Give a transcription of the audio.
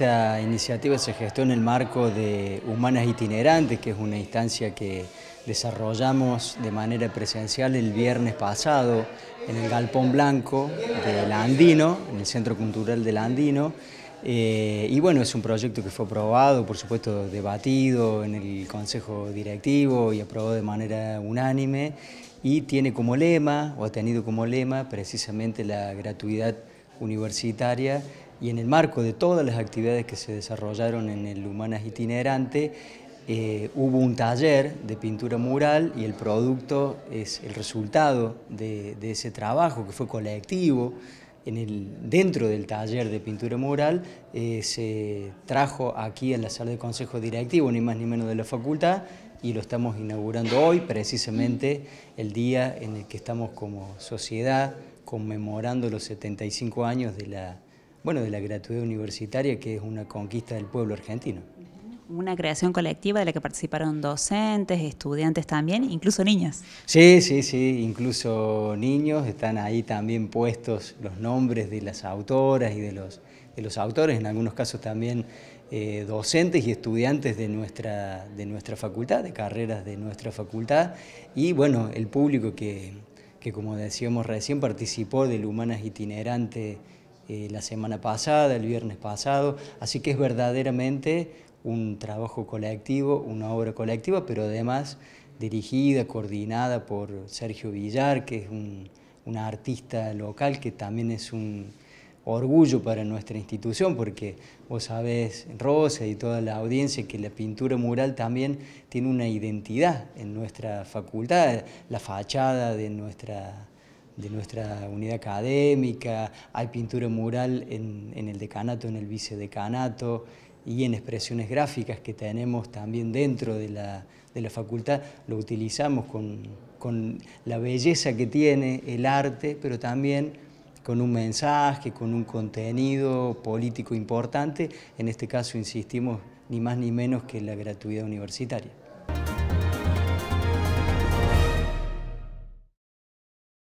Esta iniciativa se gestó en el marco de Humanas Itinerantes, que es una instancia que desarrollamos de manera presencial el viernes pasado en el Galpón Blanco del Andino, en el Centro Cultural del Andino. Eh, y bueno, es un proyecto que fue aprobado, por supuesto, debatido en el Consejo Directivo y aprobado de manera unánime y tiene como lema, o ha tenido como lema, precisamente la gratuidad universitaria y en el marco de todas las actividades que se desarrollaron en el Humanas Itinerante, eh, hubo un taller de pintura mural y el producto es el resultado de, ese trabajo que fue colectivo. En el, dentro del taller de pintura mural eh, se trajo aquí en la sala de consejo directivo, ni más ni menos de la facultad, y lo estamos inaugurando hoy, precisamente el día en el que estamos como sociedad conmemorando los 75 años de la bueno, de la gratuidad universitaria, que es una conquista del pueblo argentino. Una creación colectiva de la que participaron docentes, estudiantes también, incluso niñas. Sí, sí, sí, incluso niños. Están ahí también puestos los nombres de las autoras y de los, de los autores, en algunos casos también eh, docentes y estudiantes de nuestra, de nuestra facultad, de carreras de nuestra facultad. Y bueno, el público que, que como decíamos recién, participó del Humanas Itinerante eh, la semana pasada, el viernes pasado, así que es verdaderamente un trabajo colectivo, una obra colectiva, pero además dirigida, coordinada por Sergio Villar, que es un, artista local que también es un orgullo para nuestra institución, porque vos sabés, Rosa y toda la audiencia, que la pintura mural también tiene una identidad en nuestra facultad, la fachada de nuestra de nuestra unidad académica, hay pintura mural en, el decanato, en el vicedecanato y en expresiones gráficas que tenemos también dentro de la, facultad, lo utilizamos con, con la belleza que tiene el arte, pero también con un mensaje, con un contenido político importante, en este caso insistimos ni más ni menos que la gratuidad universitaria.